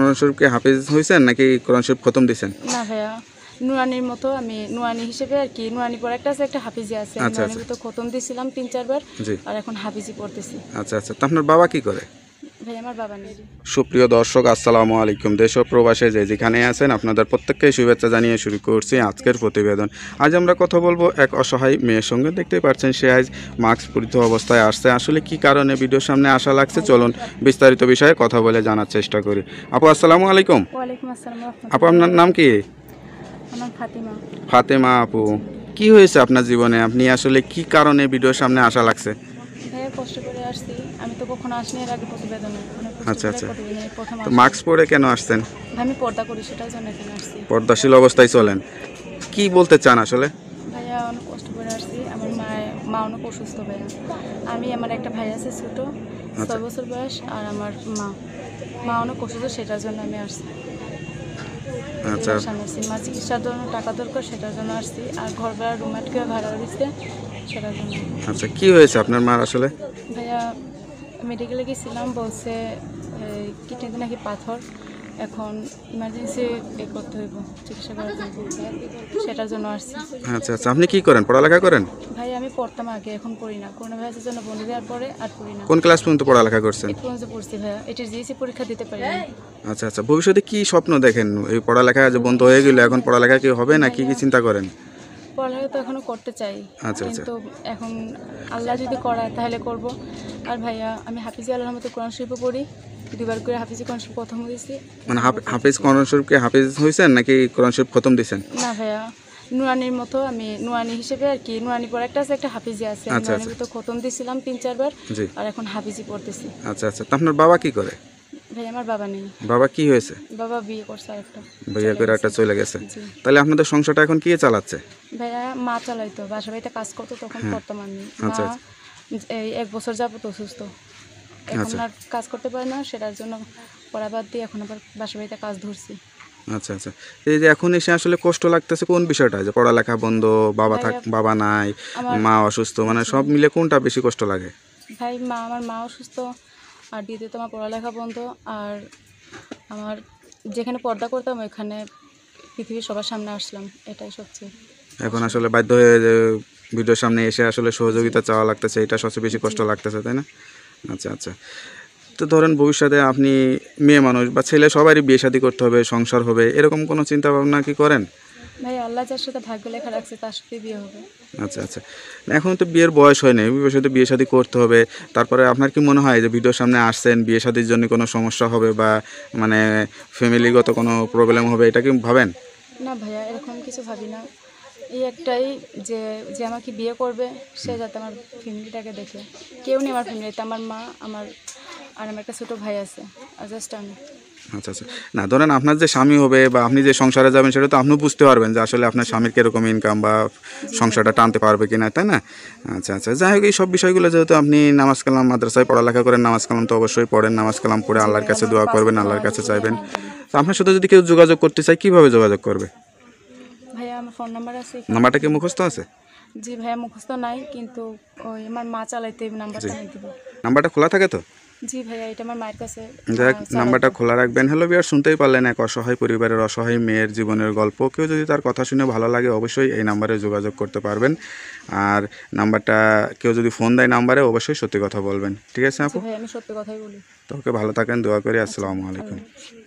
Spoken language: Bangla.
কোরআন শরীফ কি হাফেজ হয়েছেন নাকি কোরআন শরীফ খতম দিয়েছেন না ভাইয়া নুরানির মতো আমি নুরানি হিসেবে আর কি নুরানি পড়া একটা আছে একটা হাফিজি আছে আমি আচ্ছা, আচ্ছা। তো খতম দিয়েছিলাম তিন চারবার আর এখন হাফিজি পড়তেছি আচ্ছা আচ্ছা তো আপনার বাবা কি করে সুপ্রিয় দর্শক আসসালামু আলাইকুম দেশ প্রবাসে যে যেখানে আছেন আপনাদের প্রত্যেককে শুভেচ্ছা জানিয়ে শুরু করছি আজকের প্রতিবেদন আজ আমরা কথা বলবো এক অসহায় মেয়ের সঙ্গে দেখতে পাচ্ছেন সে আজ মাস্ক পরিধ অবস্থায় আসছে আসলে কি কারণে ভিডিও সামনে আসা লাগছে চলুন বিস্তারিত বিষয়ে কথা বলে জানার চেষ্টা করি আপু আসসালামু আলাইকুম আপু আপনার নাম কি ফাতেমা আপু কি হয়েছে আপনার জীবনে আপনি আসলে কি কারণে ভিডিওর সামনে আসা লাগছে কষ্ট করে আসছি আমি তো কখনো আসিনি এর আগে প্রতিবেদনে আচ্ছা আচ্ছা তো মাস্ক পরে কেন আসছেন আমি পর্দা করি সেটার জন্য এখানে আসছি পর্দাশীল অবস্থায় চলেন কি বলতে চান আসলে ভাইয়া অনেক কষ্ট করে আসছি আমার মা মা অনেক অসুস্থ ভাইয়া আমি আমার একটা ভাই আছে ছোট ছয় আচ্ছা। বছর বয়স আর আমার মা মা অনেক অসুস্থ সেটার জন্য আমি আসছি আচ্ছা মা চিকিৎসার জন্য টাকা দরকার সেটার জন্য আসছি আর ঘর ভাড়া রুমমেটকে ভাড়া দিচ্ছে আচ্ছা কি হয়েছে আপনার মার আসলে ভাইয়া মেডিকেলে গেছিলাম বলছে কিডনিতে নাকি পাথর এখন ইমার্জেন্সি এ করতে হইব চিকিৎসা করার জন্য সেটার জন্য আসছি আচ্ছা আচ্ছা আপনি কি করেন পড়ালেখা করেন ভাই আমি পড়তাম আগে এখন পড়ি না করোনা ভাইরাসের জন্য বন্ধ দেওয়ার পরে আর পড়ি না কোন ক্লাস পর্যন্ত পড়ালেখা করছেন কোন যে পড়ছি ভাইয়া এটির জিএসসি পরীক্ষা দিতে পারি আচ্ছা আচ্ছা ভবিষ্যতে কি স্বপ্ন দেখেন এই পড়ালেখা যে বন্ধ হয়ে গেল এখন পড়ালেখা কি হবে না কি কি চিন্তা করেন পড়ালেখা তো এখনও করতে চাই আচ্ছা, আচ্ছা। কিন্তু এখন আল্লাহ যদি করায় তাহলে করব আর ভাইয়া আমি হাফিজি আল্লাহর মতো কোরআন শরীফও পড়ি দুবার করে হাফিজি কোরআন শরীফ প্রথম হয়েছি মানে হাফিজ কোরআন শরীফকে হাফিজ হয়েছেন নাকি কোরআন শরীফ প্রথম দিয়েছেন না ভাইয়া নুরানির মতো আমি নুরানি হিসেবে আর কি নুরানি পড়া একটা আছে একটা হাফিজি আছে আমি আচ্ছা, তো খতম দিয়েছিলাম তিন চারবার আর এখন হাফিজি পড়তেছি আচ্ছা আচ্ছা তো আপনার বাবা কি করে ভাই আমার বাবা নেই বাবা কি হয়েছে বাবা বিয়ে করছে আরেকটা বিয়ে করে একটা চলে গেছে তাহলে আপনাদের সংসারটা এখন কে চালাচ্ছে ভাইয়া মা চালাইতো বাসা বাড়িতে কাজ করতো তখন হ্যাঁ। বর্তমান আমি আচ্ছা, আচ্ছা। এই এক বছর যাবত অসুস্থ এখন আচ্ছা। আর কাজ করতে পারে না সেটার জন্য পড়া বাদ দিয়ে এখন আবার বাসা বাড়িতে কাজ ধরছি আচ্ছা আচ্ছা এই যে এখন এসে আসলে কষ্ট লাগতেছে কোন বিষয়টা যে পড়ালেখা বন্ধ বাবা থাক বাবা নাই মা অসুস্থ মানে সব মিলে কোনটা বেশি কষ্ট লাগে ভাই মা আমার মা অসুস্থ আর দ্বিতীয়ত আমার পড়ালেখা বন্ধ আর আমার যেখানে পর্দা করতাম ওইখানে পৃথিবীর সবার সামনে আসলাম এটাই সবচেয়ে এখন আসলে বাধ্য হয়ে ভিডিওর সামনে এসে আসলে সহযোগিতা চাওয়া লাগতেছে এটা সবচেয়ে বেশি কষ্ট লাগতেছে তাই না আচ্ছা আচ্ছা তো ধরেন ভবিষ্যতে আপনি মেয়ে মানুষ বা ছেলে সবারই বিয়ে শাদি করতে হবে সংসার হবে এরকম কোনো চিন্তা ভাবনা কি করেন আল্লাহ সাথে ভাগ্য লেখা রাখছে তার বিয়ে হবে আচ্ছা আচ্ছা এখন তো বিয়ের বয়স হয়নি বিয়ে শাদী করতে হবে তারপরে আপনার কি মনে হয় যে ভিডিওর সামনে আসছেন বিয়ে শাদীর জন্য কোনো সমস্যা হবে বা মানে ফ্যামিলিগত কোনো প্রবলেম হবে এটা কি ভাবেন না ভাইয়া এরকম কিছু ভাবি না এই একটাই যে যে আমাকে বিয়ে করবে সে যাতে আমার ফ্যামিলিটাকে দেখে কেউ নেই আমার ফ্যামিলিতে আমার মা আমার আর আমার একটা ছোটো ভাই আছে আর জাস্ট আমি আচ্ছা আচ্ছা না ধরেন আপনার যে স্বামী হবে বা আপনি যে সংসারে যাবেন সেটা তো আপনি বুঝতে পারবেন যে আসলে আপনার স্বামীর কীরকম ইনকাম বা সংসারটা টানতে পারবে কি না তাই না আচ্ছা আচ্ছা যাই হোক এই সব বিষয়গুলো যেহেতু আপনি নামাজ কালাম মাদ্রাসায় পড়ালেখা করেন নামাজ কালাম তো অবশ্যই পড়েন নামাজ কালাম পড়ে আল্লাহর কাছে দোয়া করবেন আল্লাহর কাছে চাইবেন তো আপনার সাথে যদি কেউ যোগাযোগ করতে চায় কীভাবে যোগাযোগ করবে ভাইয়া আমার ফোন নাম্বার আছে নাম্বারটা কি মুখস্থ আছে জি ভাইয়া মুখস্থ নাই কিন্তু ওই আমার মা চালাইতে নাম্বারটা দিব নাম্বারটা খোলা থাকে তো যাক নাম্বারটা খোলা রাখবেন শুনতেই এক অসহায় পরিবারের অসহায় মেয়ের জীবনের গল্প কেউ যদি তার কথা শুনে ভালো লাগে অবশ্যই এই নাম্বারে যোগাযোগ করতে পারবেন আর নাম্বারটা কেউ যদি ফোন দেয় নাম্বারে অবশ্যই সত্যি কথা বলবেন ঠিক আছে আপু সত্যি ওকে ভালো থাকেন দোয়া করি আচ্ছা, আসসালামু আলাইকুম